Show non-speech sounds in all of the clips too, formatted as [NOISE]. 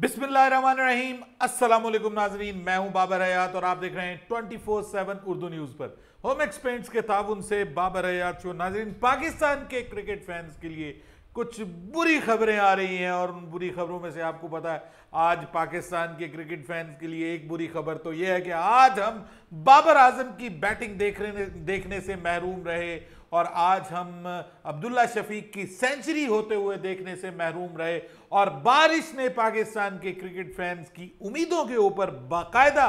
बिस्मिल्लाम अस्सलाम वालेकुम नाजरीन मैं हूं बाबर हयात और आप देख रहे हैं 24/7 उर्दू न्यूज़ पर होम एक्सपेंट्स के ताबन से बाबर हयात शो नाजरीन पाकिस्तान के क्रिकेट फैंस के लिए कुछ बुरी खबरें आ रही हैं और उन बुरी खबरों में से आपको पता है आज पाकिस्तान के क्रिकेट फैंस के लिए एक बुरी खबर तो यह है कि आज हम बाबर आजम की बैटिंग देखने देखने से महरूम रहे और आज हम अब्दुल्ला शफीक की सेंचुरी होते हुए देखने से महरूम रहे और बारिश ने पाकिस्तान के क्रिकेट फैंस की उम्मीदों के ऊपर बाकायदा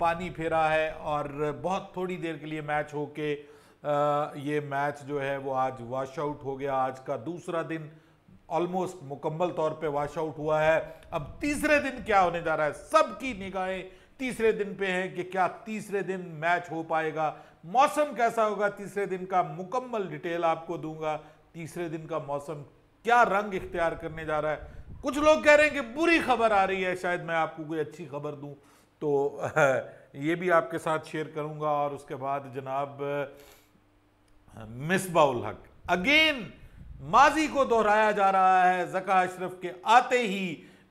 पानी फेरा है और बहुत थोड़ी देर के लिए मैच हो के ये मैच जो है वो आज वॉश आउट हो गया आज का दूसरा दिन ऑलमोस्ट मुकम्मल तौर पे वॉश आउट हुआ है अब तीसरे दिन क्या होने जा रहा है सबकी निगाहें तीसरे दिन पे हैं कि क्या तीसरे दिन मैच हो पाएगा मौसम कैसा होगा तीसरे दिन का मुकम्मल डिटेल आपको दूंगा तीसरे दिन का मौसम क्या रंग इख्तियार करने जा रहा है कुछ लोग कह रहे हैं कि बुरी खबर आ रही है शायद मैं आपको कोई अच्छी खबर दूं तो [LAUGHS] ये भी आपके साथ शेयर करूंगा और उसके बाद जनाब मिसबाउल हक अगेन माजी को दोहराया जा रहा है जका अशरफ के आते ही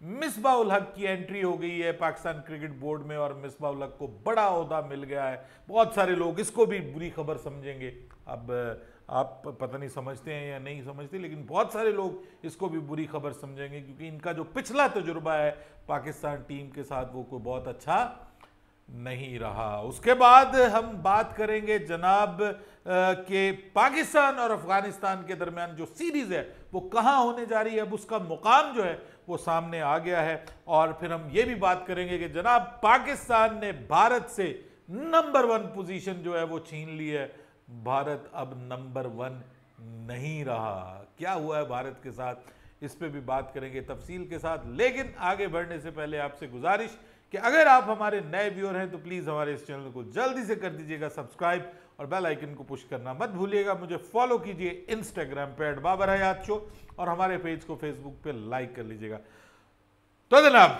मिसबाउल हक की एंट्री हो गई है पाकिस्तान क्रिकेट बोर्ड में और मिसबाउल हक को बड़ा अहदा मिल गया है बहुत सारे लोग इसको भी बुरी खबर समझेंगे अब आप पता नहीं समझते हैं या नहीं समझते लेकिन बहुत सारे लोग इसको भी बुरी खबर समझेंगे क्योंकि इनका जो पिछला तजुर्बा है पाकिस्तान टीम के साथ वो कोई बहुत अच्छा नहीं रहा उसके बाद हम बात करेंगे जनाब के पाकिस्तान और अफगानिस्तान के दरमियान जो सीरीज़ है वो कहाँ होने जा रही है अब उसका मुकाम जो है वो सामने आ गया है और फिर हम ये भी बात करेंगे कि जनाब पाकिस्तान ने भारत से नंबर वन पोजीशन जो है वो छीन ली है भारत अब नंबर वन नहीं रहा क्या हुआ है भारत के साथ इस पर भी बात करेंगे तफसील के साथ लेकिन आगे बढ़ने से पहले आपसे गुजारिश कि अगर आप हमारे नए व्यूअर हैं तो प्लीज़ हमारे इस चैनल को जल्दी से कर दीजिएगा सब्सक्राइब और बेल आइकन को पुश करना मत भूलिएगा मुझे फॉलो कीजिए इंस्टाग्राम पे एट बाबर हयात शो और हमारे पेज को फेसबुक पे लाइक कर लीजिएगा तो जनाब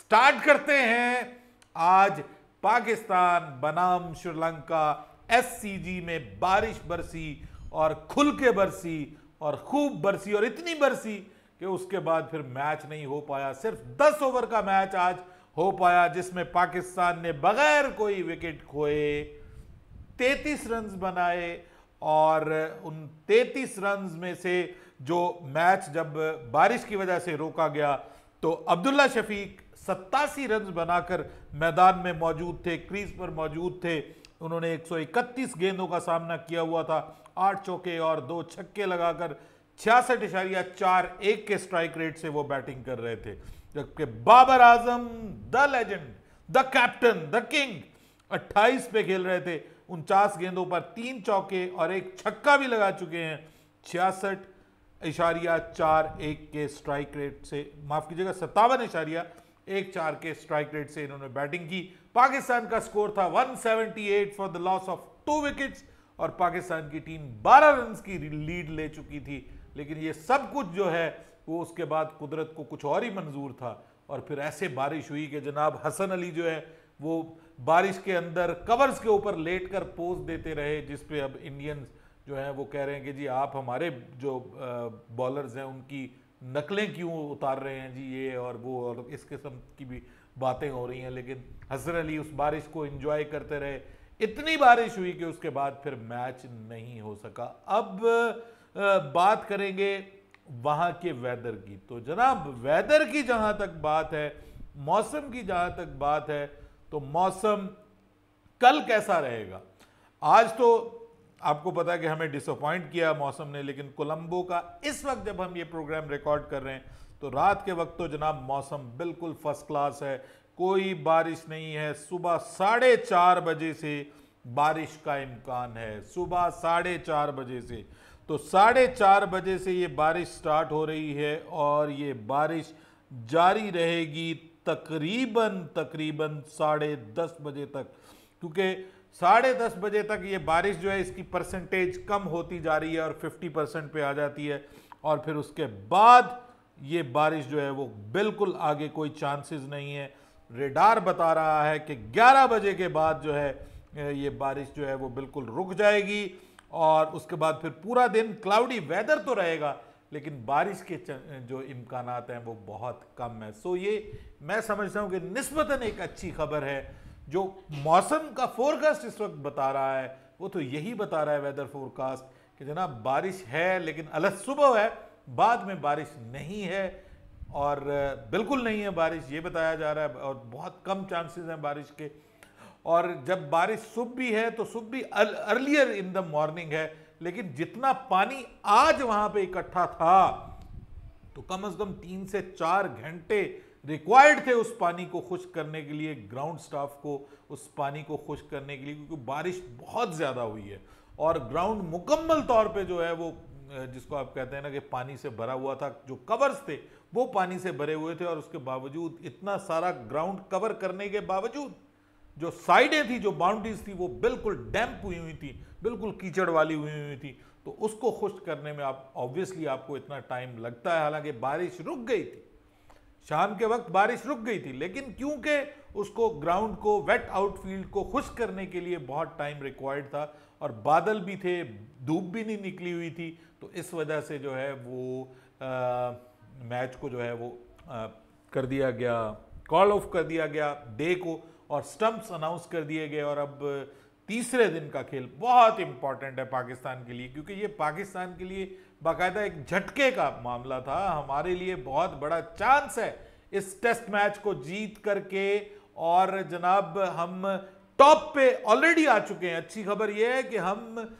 स्टार्ट करते हैं आज पाकिस्तान बनाम श्रीलंका एस में बारिश बरसी और खुल के बरसी और खूब बरसी और इतनी बरसी कि उसके बाद फिर मैच नहीं हो पाया सिर्फ 10 ओवर का मैच आज हो पाया जिसमें पाकिस्तान ने बगैर कोई विकेट खोए 33 रन्स बनाए और उन 33 रन में से जो मैच जब बारिश की वजह से रोका गया तो अब्दुल्ला शफीक सत्तासी रन बनाकर मैदान में मौजूद थे क्रीज पर मौजूद थे उन्होंने 131 गेंदों का सामना किया हुआ था आठ चौके और दो छक्के लगाकर छियासठ इशारिया चार एक के स्ट्राइक रेट से वो बैटिंग कर रहे थे जबकि Babar Azam the legend the captain the king 28 पे खेल रहे थे उनचास गेंदों पर तीन चौके और एक छक्का भी लगा चुके हैं छियासठ इशारिया चार एक के स्ट्राइक रेट से माफ कीजिएगा सत्तावन इशारिया एक चार के स्ट्राइक रेट से इन्होंने बैटिंग की पाकिस्तान का स्कोर था 178 for the loss of two wickets और पाकिस्तान की टीम 12 रन की लीड ले चुकी थी लेकिन ये सब कुछ जो है वो उसके बाद कुदरत को कुछ और ही मंजूर था और फिर ऐसे बारिश हुई कि जनाब हसन अली जो है वो बारिश के अंदर कवर्स के ऊपर लेट कर पोज देते रहे जिस पे अब इंडियंस जो हैं वो कह रहे हैं कि जी आप हमारे जो बॉलर्स हैं उनकी नकलें क्यों उतार रहे हैं जी ये और वो और इस किस्म की भी बातें हो रही हैं लेकिन हसन अली उस बारिश को इन्जॉय करते रहे इतनी बारिश हुई कि उसके बाद फिर मैच नहीं हो सका अब बात करेंगे वहाँ के वेदर की तो जनाब वेदर की जहाँ तक बात है मौसम की जहाँ तक बात है तो मौसम कल कैसा रहेगा आज तो आपको पता है कि हमें डिसअपॉइंट किया मौसम ने लेकिन कोलंबो का इस वक्त जब हम ये प्रोग्राम रिकॉर्ड कर रहे हैं तो रात के वक्त तो जनाब मौसम बिल्कुल फर्स्ट क्लास है कोई बारिश नहीं है सुबह साढ़े चार बजे से बारिश का इम्कान है सुबह साढ़े चार बजे से तो साढ़े चार बजे से ये बारिश स्टार्ट हो रही है और ये बारिश जारी रहेगी तकरीबन तकरीबन साढ़े दस बजे तक क्योंकि साढ़े दस बजे तक ये बारिश जो है इसकी परसेंटेज कम होती जा रही है और 50 परसेंट पर आ जाती है और फिर उसके बाद ये बारिश जो है वो बिल्कुल आगे कोई चांसेस नहीं है रेडार बता रहा है कि 11 बजे के बाद जो है ये बारिश जो है वो बिल्कुल रुक जाएगी और उसके बाद फिर पूरा दिन क्लाउडी वेदर तो रहेगा लेकिन बारिश के जो इम्कान हैं वो बहुत कम है सो ये मैं समझता हूँ कि नस्बता एक अच्छी खबर है जो मौसम का फोरकास्ट इस वक्त बता रहा है वो तो यही बता रहा है वेदर फोरकास्ट कि जनाब बारिश है लेकिन अलग सुबह है बाद में बारिश नहीं है और बिल्कुल नहीं है बारिश ये बताया जा रहा है और बहुत कम चांसेस हैं बारिश के और जब बारिश सुबह भी है तो सुबह भी अर्लियर इन द मॉर्निंग है लेकिन जितना पानी आज वहां पे इकट्ठा था तो कम से कम तीन से चार घंटे रिक्वायर्ड थे उस पानी को खुश करने के लिए ग्राउंड स्टाफ को उस पानी को खुश करने के लिए क्योंकि बारिश बहुत ज़्यादा हुई है और ग्राउंड मुकम्मल तौर पे जो है वो जिसको आप कहते हैं ना कि पानी से भरा हुआ था जो कवर्स थे वो पानी से भरे हुए थे और उसके बावजूद इतना सारा ग्राउंड कवर करने के बावजूद जो साइडें थी जो बाउंड्रीज थी वो बिल्कुल डैम्प हुई हुई थी बिल्कुल कीचड़ वाली हुई हुई थी तो उसको खुश करने में आप ऑब्वियसली आपको इतना टाइम लगता है हालांकि बारिश रुक गई थी शाम के वक्त बारिश रुक गई थी लेकिन क्योंकि उसको ग्राउंड को वेट आउटफील्ड को खुश करने के लिए बहुत टाइम रिक्वायर्ड था और बादल भी थे धूप भी नहीं निकली हुई थी तो इस वजह से जो है वो आ, मैच को जो है वो आ, कर दिया गया कॉल ऑफ कर दिया गया डे को और स्टम्प्स अनाउंस कर दिए गए और अब तीसरे दिन का खेल बहुत इंपॉर्टेंट है पाकिस्तान के लिए क्योंकि ये पाकिस्तान के लिए बाकायदा एक झटके का मामला था हमारे लिए बहुत बड़ा चांस है इस टेस्ट मैच को जीत करके और जनाब हम टॉप पे ऑलरेडी आ चुके हैं अच्छी खबर यह है कि हम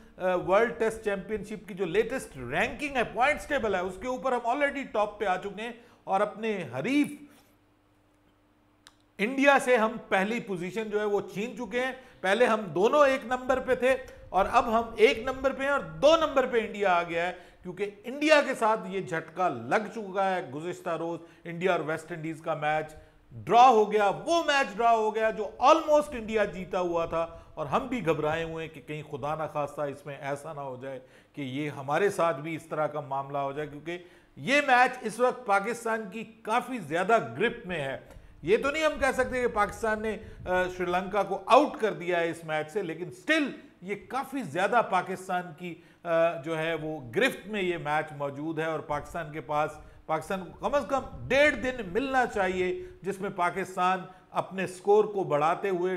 वर्ल्ड टेस्ट चैंपियनशिप की जो लेटेस्ट रैंकिंग है पॉइंट्स टेबल है उसके ऊपर हम ऑलरेडी टॉप पे आ चुके हैं और अपने हरीफ इंडिया से हम पहली पोजीशन जो है वो छीन चुके हैं पहले हम दोनों एक नंबर पे थे और अब हम एक नंबर पे हैं और दो नंबर पे इंडिया आ गया है क्योंकि इंडिया के साथ ये झटका लग चुका है गुजशत रोज इंडिया और वेस्ट इंडीज का मैच ड्रॉ हो गया वो मैच ड्रॉ हो गया जो ऑलमोस्ट इंडिया जीता हुआ था और हम भी घबराए हुए हैं कि कहीं खुदा ना खास्ता इसमें ऐसा ना हो जाए कि ये हमारे साथ भी इस तरह का मामला हो जाए क्योंकि ये मैच इस वक्त पाकिस्तान की काफ़ी ज़्यादा ग्रिप में है ये तो नहीं हम कह सकते कि पाकिस्तान ने श्रीलंका को आउट कर दिया है इस मैच से लेकिन स्टिल ये काफ़ी ज़्यादा पाकिस्तान की जो है वो गिरफ्त में ये मैच मौजूद है और पाकिस्तान के पास पाकिस्तान को कम से कम डेढ़ दिन मिलना चाहिए जिसमें पाकिस्तान अपने स्कोर को बढ़ाते हुए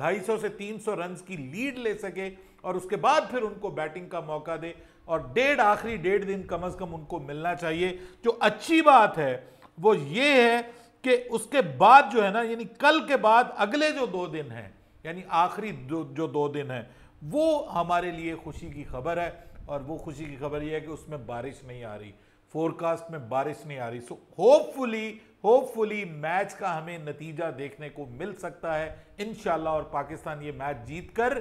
250 से 300 रन की लीड ले सके और उसके बाद फिर उनको बैटिंग का मौका दे और डेढ़ आखिरी डेढ़ दिन कम से कम उनको मिलना चाहिए जो अच्छी बात है वो ये है कि उसके बाद जो है ना यानी कल के बाद अगले जो दो दिन हैं यानी आखिरी जो जो दो दिन हैं वो हमारे लिए खुशी की खबर है और वो खुशी की खबर ये है कि उसमें बारिश नहीं आ रही फोरकास्ट में बारिश नहीं आ रही सो होपफुली होपफुली मैच का हमें नतीजा देखने को मिल सकता है इन और पाकिस्तान ये मैच जीत कर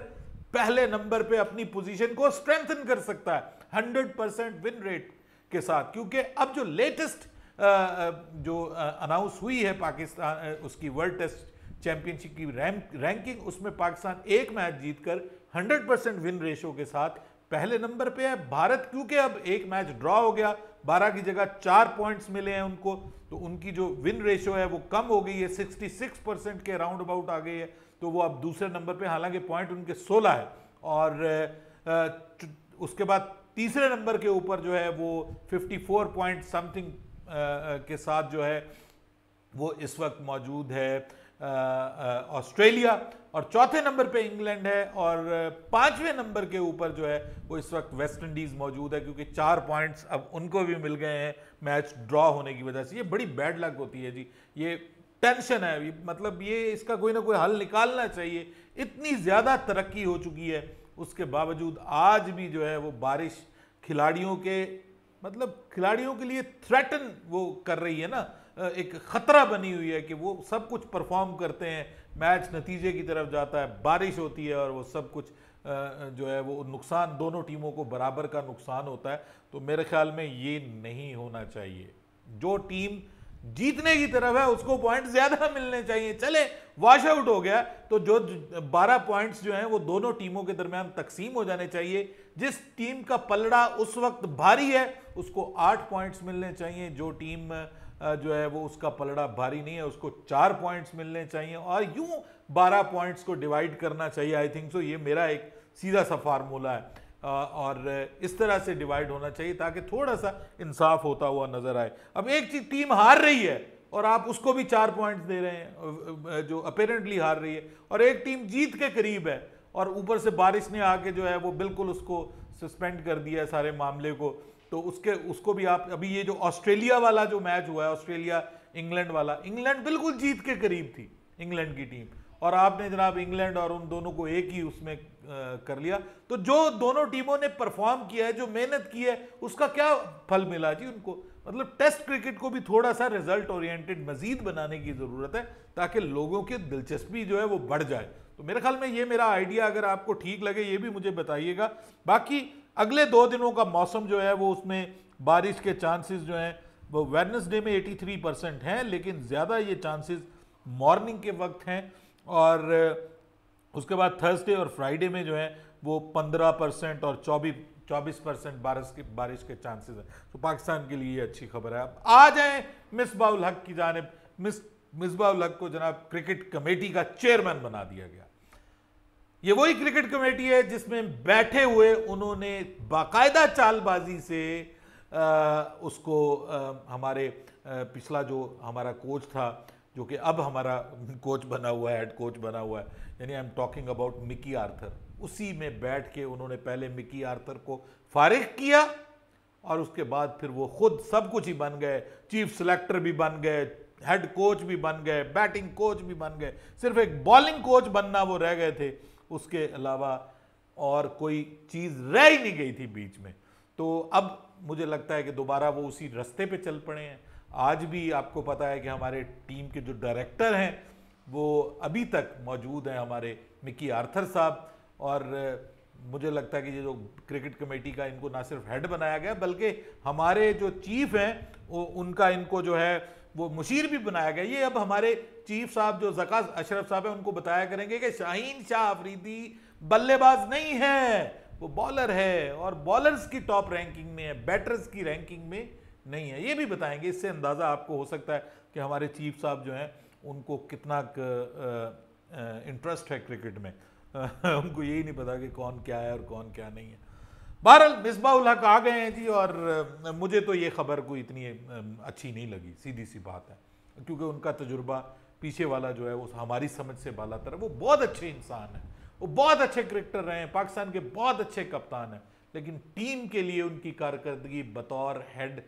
पहले नंबर पे अपनी पोजीशन को स्ट्रेंथन कर सकता है 100 परसेंट विन रेट के साथ क्योंकि अब जो लेटेस्ट जो अनाउंस हुई है पाकिस्तान उसकी वर्ल्ड टेस्ट चैंपियनशिप की रैंक रैंकिंग उसमें पाकिस्तान एक मैच जीतकर 100 परसेंट विन रेशो के साथ पहले नंबर पे है भारत क्योंकि अब एक मैच ड्रॉ हो गया बारह की जगह चार पॉइंट्स मिले हैं उनको तो उनकी जो विन रेशो है वो कम हो गई है 66 परसेंट के राउंड अबाउट आ गई है तो वो अब दूसरे नंबर पे हालांकि पॉइंट उनके 16 है और उसके बाद तीसरे नंबर के ऊपर जो है वो 54 पॉइंट समथिंग के साथ जो है वो इस वक्त मौजूद है ऑस्ट्रेलिया और चौथे नंबर पे इंग्लैंड है और पांचवें नंबर के ऊपर जो है वो इस वक्त वेस्ट इंडीज़ मौजूद है क्योंकि चार पॉइंट्स अब उनको भी मिल गए हैं मैच ड्रॉ होने की वजह से ये बड़ी बैड लक होती है जी ये टेंशन है मतलब ये इसका कोई ना कोई हल निकालना चाहिए इतनी ज़्यादा तरक्की हो चुकी है उसके बावजूद आज भी जो है वो बारिश खिलाड़ियों के मतलब खिलाड़ियों के लिए थ्रेटन वो कर रही है ना एक खतरा बनी हुई है कि वो सब कुछ परफॉर्म करते हैं मैच नतीजे की तरफ जाता है बारिश होती है और वो सब कुछ जो है वो नुकसान दोनों टीमों को बराबर का नुकसान होता है तो मेरे ख्याल में ये नहीं होना चाहिए जो टीम जीतने की तरफ है उसको पॉइंट ज्यादा [LAUGHS] मिलने चाहिए चले वॉश आउट हो गया तो जो बारह पॉइंट्स जो हैं वो दोनों टीमों के दरमियान तकसीम हो जाने चाहिए जिस टीम का पलड़ा उस वक्त भारी है उसको आठ पॉइंट्स मिलने चाहिए जो टीम जो है वो उसका पलड़ा भारी नहीं है उसको चार पॉइंट्स मिलने चाहिए और यूं बारह पॉइंट्स को डिवाइड करना चाहिए आई थिंक सो ये मेरा एक सीधा सा फार्मूला है और इस तरह से डिवाइड होना चाहिए ताकि थोड़ा सा इंसाफ होता हुआ नजर आए अब एक चीज टीम हार रही है और आप उसको भी चार पॉइंट्स दे रहे हैं जो अपेरेंटली हार रही है और एक टीम जीत के करीब है और ऊपर से बारिश ने आके जो है वो बिल्कुल उसको सस्पेंड कर दिया सारे मामले को तो उसके उसको भी आप अभी ये जो ऑस्ट्रेलिया वाला जो मैच हुआ है ऑस्ट्रेलिया इंग्लैंड वाला इंग्लैंड बिल्कुल जीत के करीब थी इंग्लैंड की टीम और आपने जनाब इंग्लैंड और उन दोनों को एक ही उसमें कर लिया तो जो दोनों टीमों ने परफॉर्म किया है जो मेहनत की है उसका क्या फल मिला जी उनको मतलब टेस्ट क्रिकेट को भी थोड़ा सा रिजल्ट ओरिएंटेड मजीद बनाने की ज़रूरत है ताकि लोगों की दिलचस्पी जो है वो बढ़ जाए तो मेरे ख्याल में ये मेरा आइडिया अगर आपको ठीक लगे ये भी मुझे बताइएगा बाकी अगले दो दिनों का मौसम जो है वो उसमें बारिश के चांसेस जो हैं वो वेडनेसडे में 83 परसेंट हैं लेकिन ज़्यादा ये चांसेस मॉर्निंग के वक्त हैं और उसके बाद थर्सडे और फ्राइडे में जो है वो 15 परसेंट और चौबीस चौबीस परसेंट बारिश के बारिश के चांसेस हैं तो पाकिस्तान के लिए ये अच्छी खबर है अब आ जाए मिसबाउल हक की जानब मिस मिसबाउल हक को जनाब क्रिकेट कमेटी का चेयरमैन बना दिया गया ये वही क्रिकेट कमेटी है जिसमें बैठे हुए उन्होंने बाकायदा चालबाजी से आ, उसको आ, हमारे आ, पिछला जो हमारा कोच था जो कि अब हमारा कोच बना हुआ है हेड कोच बना हुआ है यानी I am talking about Mickey Arthur उसी में बैठ के उन्होंने पहले मिकी आर्थर को फारिग किया और उसके बाद फिर वो खुद सब कुछ ही बन गए चीफ सेलेक्टर भी बन गए हेड कोच भी बन गए बैटिंग कोच भी बन गए सिर्फ एक बॉलिंग कोच बनना वो रह गए थे उसके अलावा और कोई चीज़ रह ही नहीं गई थी बीच में तो अब मुझे लगता है कि दोबारा वो उसी रास्ते पे चल पड़े हैं आज भी आपको पता है कि हमारे टीम के जो डायरेक्टर हैं वो अभी तक मौजूद हैं हमारे मिकी आर्थर साहब और मुझे लगता है कि ये जो क्रिकेट कमेटी का इनको ना सिर्फ हेड बनाया गया बल्कि हमारे जो चीफ हैं वो उनका इनको जो है वो मुशीर भी बनाया गया ये अब हमारे चीफ साहब जो जका अशरफ साहब हैं उनको बताया करेंगे कि शाहीन शाह आफरीदी बल्लेबाज नहीं है वो बॉलर है और बॉलर्स की टॉप रैंकिंग में है बैटर्स की रैंकिंग में नहीं है ये भी बताएंगे इससे अंदाज़ा आपको हो सकता है कि हमारे चीफ साहब जो हैं उनको कितना इंटरेस्ट है क्रिकेट में [LAUGHS] उनको यही नहीं पता कि कौन क्या है और कौन क्या नहीं है बहरहाल उल हक आ गए हैं जी और मुझे तो ये खबर कोई इतनी अच्छी नहीं लगी सीधी सी बात है क्योंकि उनका तजुर्बा पीछे वाला जो है वो हमारी समझ से बाला तरह वो बहुत अच्छे इंसान हैं वो बहुत अच्छे क्रिकेटर रहे हैं पाकिस्तान के बहुत अच्छे कप्तान हैं लेकिन टीम के लिए उनकी कारकर्दगी बतौर हेड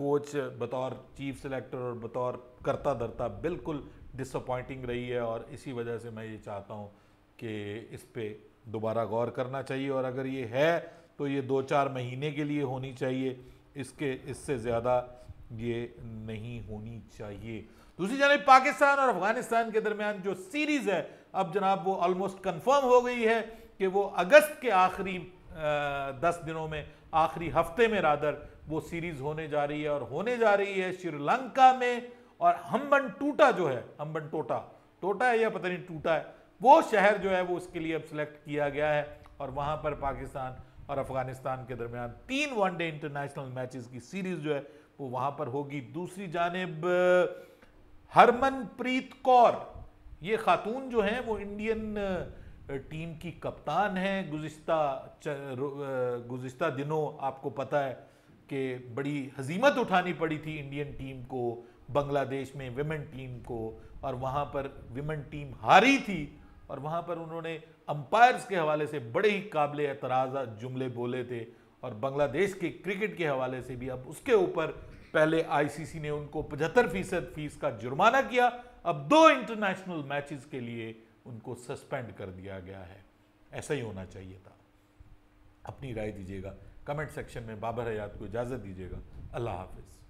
कोच बतौर चीफ सेलेक्टर और बतौर करता धरता बिल्कुल डिसअपॉइंटिंग रही है और इसी वजह से मैं ये चाहता हूँ कि इस पर दोबारा गौर करना चाहिए और अगर ये है तो ये दो चार महीने के लिए होनी चाहिए इसके इससे ज़्यादा ये नहीं होनी चाहिए दूसरी जानब पाकिस्तान और अफगानिस्तान के दरमियान जो सीरीज़ है अब जनाब वो ऑलमोस्ट कन्फर्म हो गई है कि वो अगस्त के आखिरी दस दिनों में आखिरी हफ्ते में रादर वो सीरीज़ होने जा रही है और होने जा रही है श्रीलंका में और हम्बन टूटा जो है हम्बन टोटा टोटा है या पता नहीं टूटा है वो शहर जो है वो उसके लिए अब सिलेक्ट किया गया है और वहाँ पर पाकिस्तान और अफगानिस्तान के दरमियान तीन वनडे इंटरनेशनल मैचेस की सीरीज जो है वो वहां पर होगी दूसरी जानब हरमनप्रीत कौर ये खातून जो हैं वो इंडियन टीम की कप्तान हैं गुज्ता गुज्त दिनों आपको पता है कि बड़ी हजीमत उठानी पड़ी थी इंडियन टीम को बांग्लादेश में विमेन टीम को और वहाँ पर विमेन टीम हारी थी और वहाँ पर उन्होंने अंपायर्स के हवाले से बड़े ही काबिल एतराज़ जुमले बोले थे और बांग्लादेश के क्रिकेट के हवाले से भी अब उसके ऊपर पहले आईसीसी ने उनको पचहत्तर फीसद फीस का जुर्माना किया अब दो इंटरनेशनल मैचेस के लिए उनको सस्पेंड कर दिया गया है ऐसा ही होना चाहिए था अपनी राय दीजिएगा कमेंट सेक्शन में बाबर हयात को इजाज़त दीजिएगा अल्लाह हाफिज़